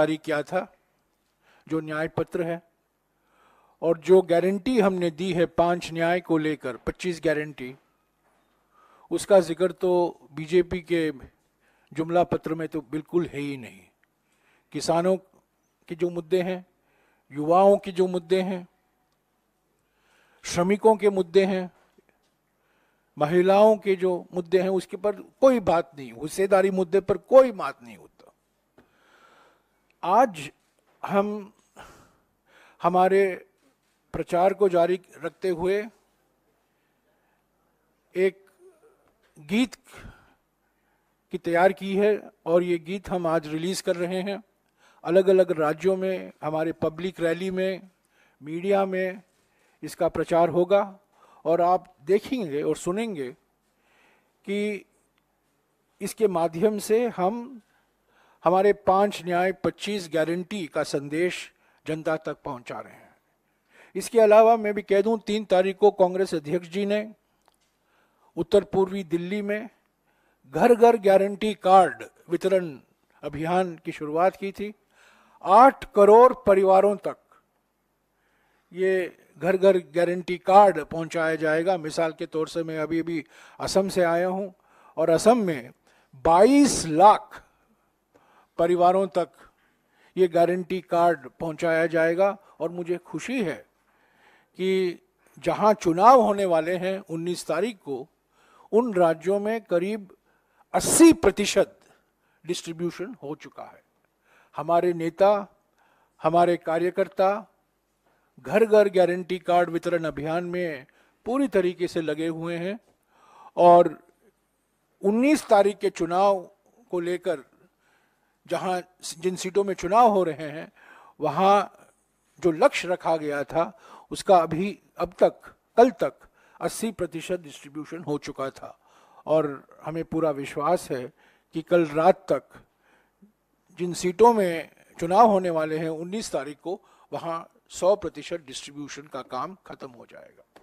जारी किया था जो न्याय पत्र है और जो गारंटी हमने दी है पांच न्याय को लेकर 25 गारंटी उसका जिक्र तो बीजेपी के जुमला पत्र में तो बिल्कुल है ही नहीं किसानों के जो मुद्दे हैं युवाओं के जो मुद्दे हैं श्रमिकों के मुद्दे हैं महिलाओं के जो मुद्दे हैं उसके पर कोई बात नहीं हिस्सेदारी मुद्दे पर कोई बात नहीं होती आज हम हमारे प्रचार को जारी रखते हुए एक गीत की तैयार की है और ये गीत हम आज रिलीज़ कर रहे हैं अलग अलग राज्यों में हमारे पब्लिक रैली में मीडिया में इसका प्रचार होगा और आप देखेंगे और सुनेंगे कि इसके माध्यम से हम हमारे पांच न्याय पच्चीस गारंटी का संदेश जनता तक पहुंचा रहे हैं इसके अलावा मैं भी कह दूं तीन तारीख को कांग्रेस अध्यक्ष जी ने उत्तर पूर्वी दिल्ली में घर घर गारंटी कार्ड वितरण अभियान की शुरुआत की थी आठ करोड़ परिवारों तक ये घर घर गारंटी कार्ड पहुंचाया जाएगा मिसाल के तौर से मैं अभी अभी असम से आया हूं और असम में 22 लाख परिवारों तक ये गारंटी कार्ड पहुंचाया जाएगा और मुझे खुशी है कि जहां चुनाव होने वाले हैं 19 तारीख को उन राज्यों में करीब 80 प्रतिशत डिस्ट्रीब्यूशन हो चुका है हमारे नेता हमारे कार्यकर्ता घर घर गारंटी कार्ड वितरण अभियान में पूरी तरीके से लगे हुए हैं और 19 तारीख के चुनाव को लेकर जहां जिन सीटों में चुनाव हो रहे हैं वहां जो लक्ष्य रखा गया था उसका अभी अब तक कल तक 80 प्रतिशत डिस्ट्रीब्यूशन हो चुका था और हमें पूरा विश्वास है कि कल रात तक जिन सीटों में चुनाव होने वाले हैं 19 तारीख को वहाँ 100 प्रतिशत डिस्ट्रीब्यूशन का काम खत्म हो जाएगा